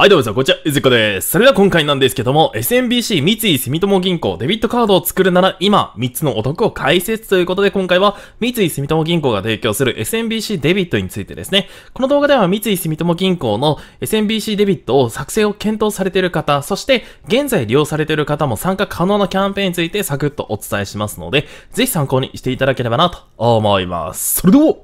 はい、どうぞ、こんにちは、ゆずこです。それでは今回なんですけども、SMBC 三井住友銀行デビットカードを作るなら今、3つのお得を解説ということで、今回は三井住友銀行が提供する SMBC デビットについてですね。この動画では三井住友銀行の SMBC デビットを作成を検討されている方、そして現在利用されている方も参加可能なキャンペーンについてサクッとお伝えしますので、ぜひ参考にしていただければなと思います。それでは、行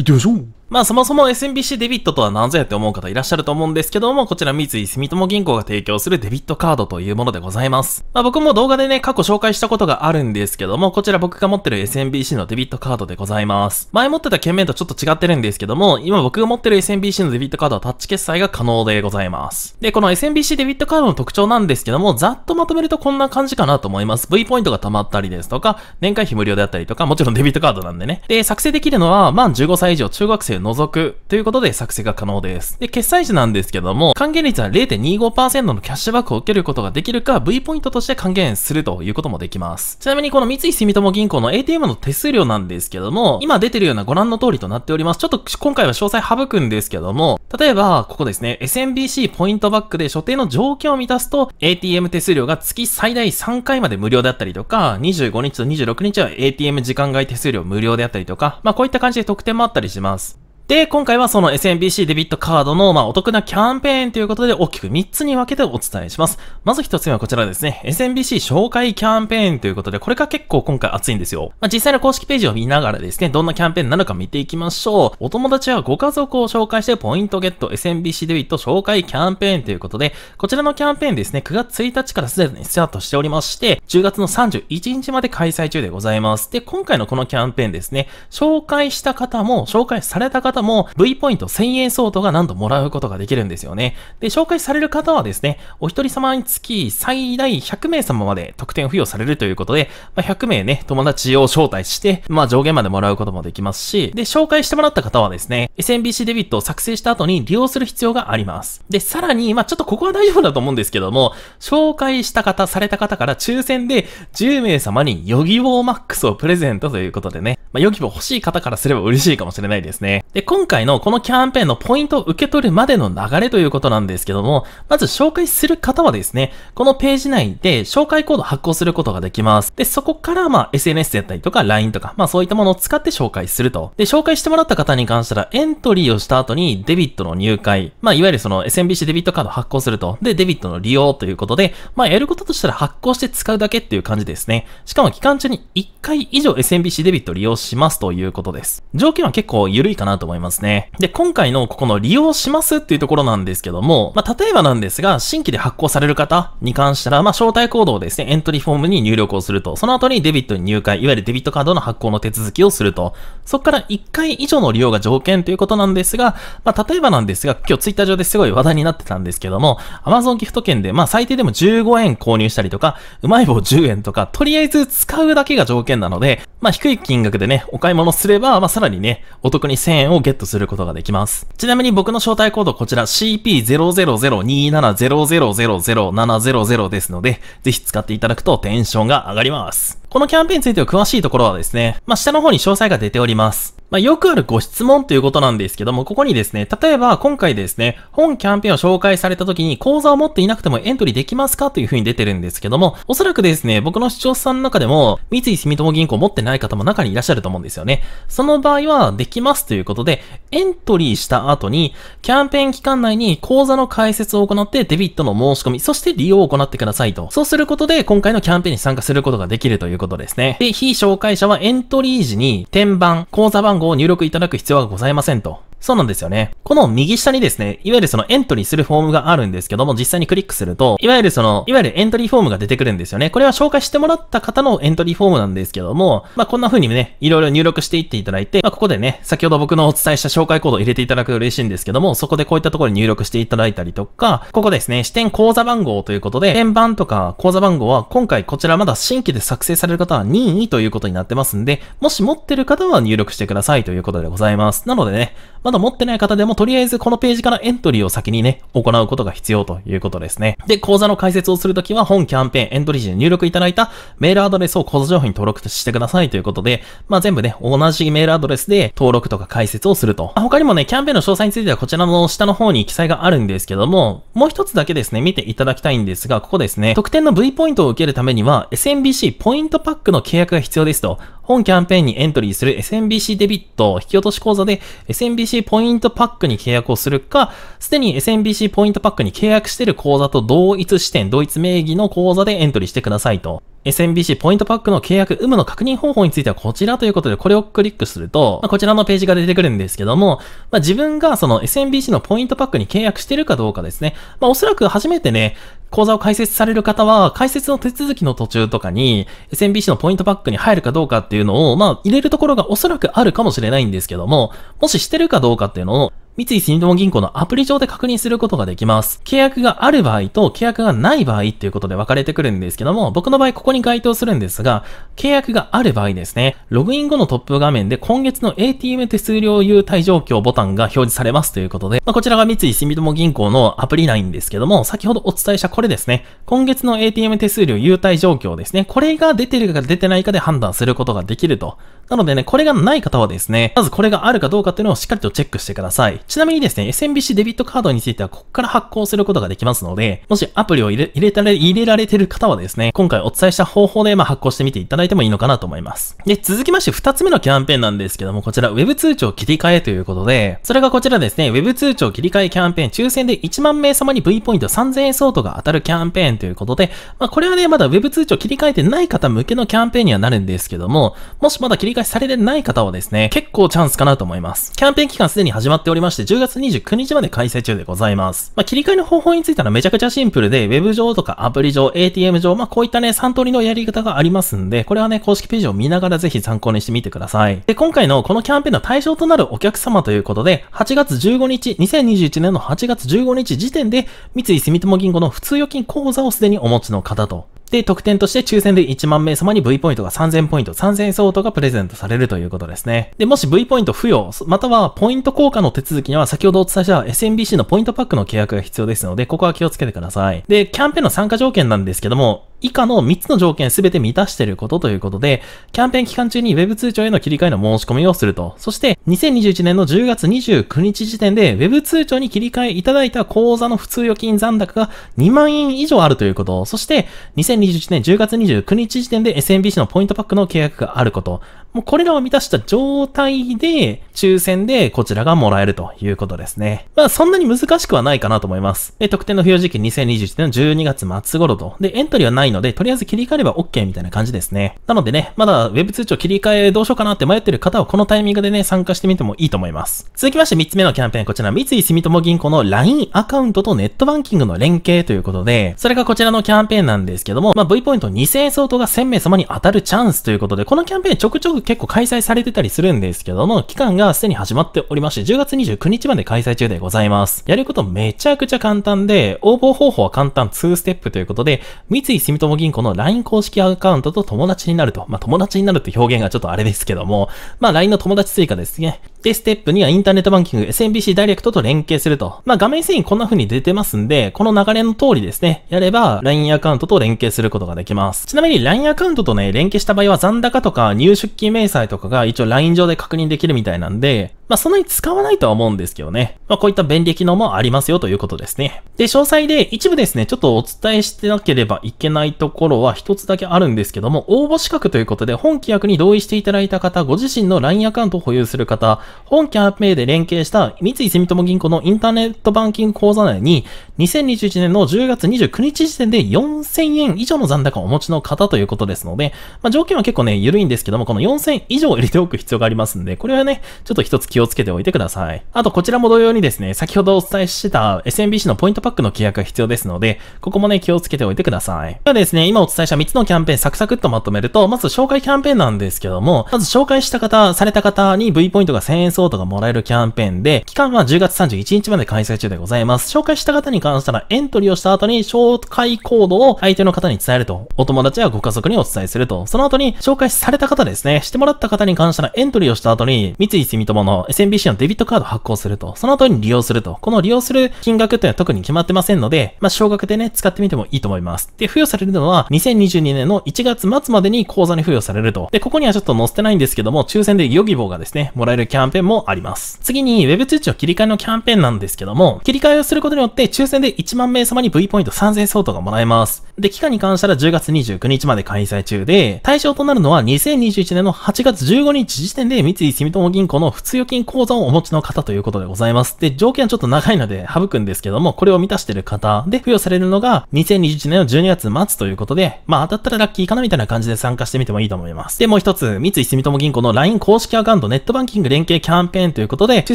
ってみましょうまあそもそも SMBC デビットとは何ぞやって思う方いらっしゃると思うんですけども、こちら三井住友銀行が提供するデビットカードというものでございます。まあ僕も動画でね、過去紹介したことがあるんですけども、こちら僕が持ってる SMBC のデビットカードでございます。前持ってた券面とちょっと違ってるんですけども、今僕が持ってる SMBC のデビットカードはタッチ決済が可能でございます。で、この SMBC デビットカードの特徴なんですけども、ざっとまとめるとこんな感じかなと思います。V ポイントが溜まったりですとか、年会費無料であったりとか、もちろんデビットカードなんでね。で、作成できるのは、あ15歳以上中学生除くということで作成が可能です。で、決済時なんですけども、還元率は0.25%のキャッシュバックを受けることができるか、V ポイントとして還元するということもできます。ちなみにこの三井住友銀行の ATM の手数料なんですけども、今出てるようなご覧の通りとなっております。ちょっと今回は詳細省くんですけども、例えば、ここですね、SMBC ポイントバックで所定の条件を満たすと、ATM 手数料が月最大3回まで無料であったりとか、25日と26日は ATM 時間外手数料無料であったりとか、まあこういった感じで特典もあったりします。で、今回はその SMBC デビットカードの、まあ、お得なキャンペーンということで大きく3つに分けてお伝えします。まず1つ目はこちらですね。SMBC 紹介キャンペーンということで、これが結構今回熱いんですよ。まあ、実際の公式ページを見ながらですね、どんなキャンペーンなのか見ていきましょう。お友達はご家族を紹介してポイントゲット SMBC デビット紹介キャンペーンということで、こちらのキャンペーンですね、9月1日からすでにスタートしておりまして、10月の31日まで開催中でございます。で、今回のこのキャンペーンですね、紹介した方も、紹介された方方も V ポイント1000円相当が何度もらうことができるんですよね。で、紹介される方はですね、お一人様につき最大100名様まで特典付与されるということで、まあ、100名ね、友達を招待して、まあ上限までもらうこともできますし、で、紹介してもらった方はですね、SMBC デビットを作成した後に利用する必要があります。で、さらに、まあちょっとここは大丈夫だと思うんですけども、紹介した方、された方から抽選で10名様にヨギボーマックスをプレゼントということでね、まあ、ヨギボ欲しい方からすれば嬉しいかもしれないですね。で、今回のこのキャンペーンのポイントを受け取るまでの流れということなんですけども、まず紹介する方はですね、このページ内で紹介コード発行することができます。で、そこからまあ SNS やったりとか LINE とか、まあそういったものを使って紹介すると。で、紹介してもらった方に関したら、エントリーをした後にデビットの入会、まあいわゆるその SMBC デビットカード発行すると。で、デビットの利用ということで、まあやることとしたら発行して使うだけっていう感じですね。しかも期間中に1回以上 SMBC デビット利用しますということです。条件は結構緩いかなと思いますね。で、今回のここの利用しますっていうところなんですけども、まあ、例えばなんですが、新規で発行される方に関したら、まあ、招待行動をですね、エントリーフォームに入力をすると、その後にデビットに入会、いわゆるデビットカードの発行の手続きをすると、そこから1回以上の利用が条件ということなんですが、まあ、例えばなんですが、今日ツイッター上ですごい話題になってたんですけども、Amazon ギフト券で、まあ、最低でも15円購入したりとか、うまい棒10円とか、とりあえず使うだけが条件なので、まあ、低い金額でね、お買い物すれば、まあ、さらにね、お得に1000円をゲットすることができます。ちなみに僕の招待コードこちら CP00027000700 ですので、ぜひ使っていただくとテンションが上がります。このキャンペーンについては詳しいところはですね、まあ、下の方に詳細が出ております。まあ、よくあるご質問ということなんですけども、ここにですね、例えば今回ですね、本キャンペーンを紹介された時に講座を持っていなくてもエントリーできますかという風に出てるんですけども、おそらくですね、僕の視聴者さんの中でも、三井住友銀行持ってない方も中にいらっしゃると思うんですよね。その場合は、できますということで、エントリーした後に、キャンペーン期間内に講座の開設を行ってデビットの申し込み、そして利用を行ってくださいと。そうすることで、今回のキャンペーンに参加することができるということですね。で、非紹介者はエントリー時に、転板、講座番番号を入力いただく必要はございませんと。そうなんですよね。この右下にですね、いわゆるそのエントリーするフォームがあるんですけども、実際にクリックすると、いわゆるその、いわゆるエントリーフォームが出てくるんですよね。これは紹介してもらった方のエントリーフォームなんですけども、まあ、こんな風にね、いろいろ入力していっていただいて、まあ、ここでね、先ほど僕のお伝えした紹介コードを入れていただくと嬉しいんですけども、そこでこういったところに入力していただいたりとか、ここですね、支店口座番号ということで、円盤とか口座番号は今回こちらまだ新規で作成される方は任意ということになってますんで、もし持ってる方は入力してくださいということでございます。なのでね、ままだ持ってない方でもとりあえずこのページからエントリーを先にね、行うことが必要ということですね。で、講座の解説をするときは本キャンペーンエントリー時に入力いただいたメールアドレスを講座情報に登録してくださいということで、まあ、全部ね、同じメールアドレスで登録とか解説をすると。他にもね、キャンペーンの詳細についてはこちらの下の方に記載があるんですけども、もう一つだけですね、見ていただきたいんですが、ここですね、特典の V ポイントを受けるためには SMBC ポイントパックの契約が必要ですと。本キャンペーンにエントリーする SMBC デビット引き落とし口座で SMBC ポイントパックに契約をするか、すでに SMBC ポイントパックに契約している口座と同一視点、同一名義の口座でエントリーしてくださいと。SMBC ポイントパックの契約有無の確認方法についてはこちらということで、これをクリックすると、まあ、こちらのページが出てくるんですけども、まあ、自分がその SMBC のポイントパックに契約してるかどうかですね。まあ、おそらく初めてね、講座を開設される方は、開設の手続きの途中とかに、SMBC のポイントバックに入るかどうかっていうのを、まあ、入れるところがおそらくあるかもしれないんですけども、もししてるかどうかっていうのを、三井住友銀行のアプリ上で確認することができます。契約がある場合と契約がない場合っていうことで分かれてくるんですけども、僕の場合ここに該当するんですが、契約がある場合ですね、ログイン後のトップ画面で今月の ATM 手数料優待状況ボタンが表示されますということで、まあ、こちらが三井住友銀行のアプリ内んですけども、先ほどお伝えしたこれですね、今月の ATM 手数料優待状況ですね、これが出てるか出てないかで判断することができるとなのでね、これがない方はですね、まずこれがあるかどうかっていうのをしっかりとチェックしてください。ちなみにですね、SMBC デビットカードについては、ここから発行することができますので、もしアプリを入れ入れた入れられてる方はですね、今回お伝えした方法でま発行してみていただいてもいいのかなと思います。で、続きまして2つ目のキャンペーンなんですけども、こちら Web 通帳切り替えということで、それがこちらですね、Web 通帳切り替えキャンペーン、抽選で1万名様に V ポイント3000円相当が当たるキャンペーンということで、まあ、これはね、まだ Web 通帳切り替えてない方向けのキャンペーンにはなるんですけども、もしまだ切り替え開されてない方はですね、結構チャンスかなと思います。キャンペーン期間すでに始まっておりまして、10月29日まで開催中でございます。まあ、切り替えの方法についてはめちゃくちゃシンプルで、Web 上とかアプリ上、ATM 上、まあ、こういったね、3通りのやり方がありますんで、これはね、公式ページを見ながらぜひ参考にしてみてください。で、今回のこのキャンペーンの対象となるお客様ということで、8月15日、2021年の8月15日時点で、三井住友銀行の普通預金口座をすでにお持ちの方と、で、特典として抽選で1万名様に V ポイントが3000ポイント、3000相当がプレゼントされるということですね。で、もし V ポイント付与、またはポイント効果の手続きには先ほどお伝えした SMBC のポイントパックの契約が必要ですので、ここは気をつけてください。で、キャンペーンの参加条件なんですけども、以下の3つの条件すべて満たしていることということで、キャンペーン期間中に Web 通帳への切り替えの申し込みをすると。そして、2021年の10月29日時点で Web 通帳に切り替えいただいた口座の普通預金残高が2万円以上あるということ。そして、2021年10月29日時点で SMBC のポイントパックの契約があること。もうこれらを満たした状態で、抽選でこちらがもらえるということですね。まあそんなに難しくはないかなと思います。で、特典の付与時期2021年の12月末頃と。で、エントリーはないないので、とりあえず切り替えれば OK みたいな感じですね。なのでね、まだ Web 通知を切り替えどうしようかなって迷ってる方はこのタイミングでね、参加してみてもいいと思います。続きまして3つ目のキャンペーン、こちら三井住友銀行の LINE アカウントとネットバンキングの連携ということで、それがこちらのキャンペーンなんですけども、まあ、V ポイント2000円相当が1000名様に当たるチャンスということで、このキャンペーンちょくちょく結構開催されてたりするんですけども、期間がすでに始まっておりまして、10月29日まで開催中でございます。やることめちゃくちゃ簡単で、応募方法は簡単2ステップということで、三井住友銀行の LINE 公式アカウントと友達になると。まあ、友達になるって表現がちょっとあれですけども、まあ、LINE の友達追加ですね。で、ステップにはインターネットバンキング SMBC ダイレクトと連携すると。まあ、画面遷移こんな風に出てますんで、この流れの通りですね、やれば LINE アカウントと連携することができます。ちなみに LINE アカウントとね、連携した場合は残高とか入出金明細とかが一応 LINE 上で確認できるみたいなんで、まあ、そんなに使わないとは思うんですけどね。まあ、こういった便利機能もありますよということですね。で、詳細で一部ですね、ちょっとお伝えしてなければいけないところは一つだけあるんですけども、応募資格ということで、本規約に同意していただいた方、ご自身の LINE アカウントを保有する方、本キャンペーンで連携した三井住友銀行のインターネットバンキング口座内に、2021年の10月29日時点で4000円以上の残高をお持ちの方ということですので、まあ、条件は結構ね、緩いんですけども、この4000以上入れておく必要がありますんで、これはね、ちょっと一つ気をつけておいてください。あと、こちらも同様にですね、先ほどお伝えしてた SMBC のポイントパックの契約が必要ですので、ここもね、気をつけておいてください。ではですね、今お伝えした3つのキャンペーンサクサクっとまとめると、まず紹介キャンペーンなんですけども、まず紹介した方、された方に V ポイントが1000円万円相当がもらえるキャンペーンで、期間は10月31日まで開催中でございます。紹介した方に関したら、エントリーをした後に紹介コードを相手の方に伝えると、お友達やご家族にお伝えすると、その後に紹介された方ですね、してもらった方に関したら、エントリーをした後に、三井住友の SMBC のデビットカードを発行すると、その後に利用すると、この利用する金額というのは特に決まってませんので、まあ、少額でね、使ってみてもいいと思います。で、付与されるのは、2022年の1月末までに口座に付与されると。で、ここにはちょっと載せてないんですけども、抽選で予備棒がですね、もらえるキャンンペーンもあります。次に Web 通知を切り替えのキャンペーンなんですけども、切り替えをすることによって抽選で1万名様に V ポイント3000相当がもらえます。で、期間に関しては10月29日まで開催中で、対象となるのは2021年の8月15日時点で三井住友銀行の普通預金口座をお持ちの方ということでございます。で、条件はちょっと長いので省くんですけども、これを満たしてる方で付与されるのが2021年の12月末ということで、まあ当たったらラッキーかなみたいな感じで参加してみてもいいと思います。で、もう一つ、三井住友銀行の LINE 公式アカウントネットバンキング連携キャンペーンということで、抽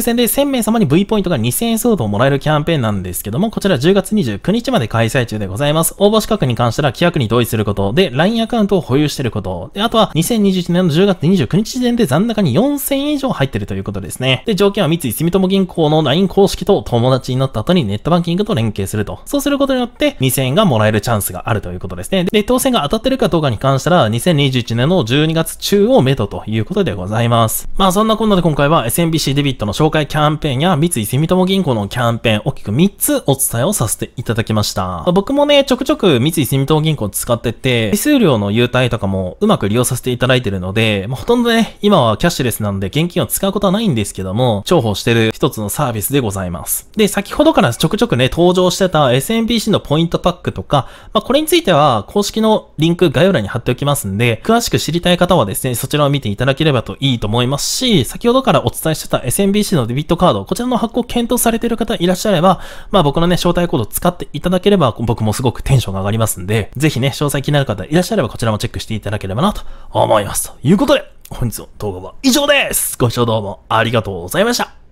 選で1000名様に V ポイントが2000円相当もらえるキャンペーンなんですけども、こちら10月29日まで開催中でございます。応募資格に関しては規約に同意すること、で、LINE アカウントを保有してること、で、あとは2021年の10月29日時点で残高に4000円以上入ってるということですね。で、条件は三井住友銀行の LINE 公式と友達になった後にネットバンキングと連携すると。そうすることによって2000円がもらえるチャンスがあるということですね。で、当選が当たってるかどうかに関したら、2021年の12月中をめどということでございます。まあそんなこんなで今回はは SMBC デビットの紹介キャンペーンや三井住友銀行のキャンペーン、大きく3つお伝えをさせていただきました。僕もね、ちょくちょく三井住友銀行使ってて、手数料の優待とかもうまく利用させていただいてるので、まあ、ほとんどね、今はキャッシュレスなんで現金を使うことはないんですけども、重宝してる一つのサービスでございます。で、先ほどからちょくちょくね、登場してた SMBC のポイントパックとか、まあ、これについては公式のリンク概要欄に貼っておきますんで、詳しく知りたい方はですね、そちらを見ていただければといいと思いますし、先ほどからお伝えしてた SMBC のデビットカード、こちらの発行検討されている方いらっしゃれば、まあ僕のね、招待コードを使っていただければ、僕もすごくテンションが上がりますんで、ぜひね、詳細気になる方いらっしゃれば、こちらもチェックしていただければなと思います。ということで、本日の動画は以上ですご視聴どうもありがとうございました。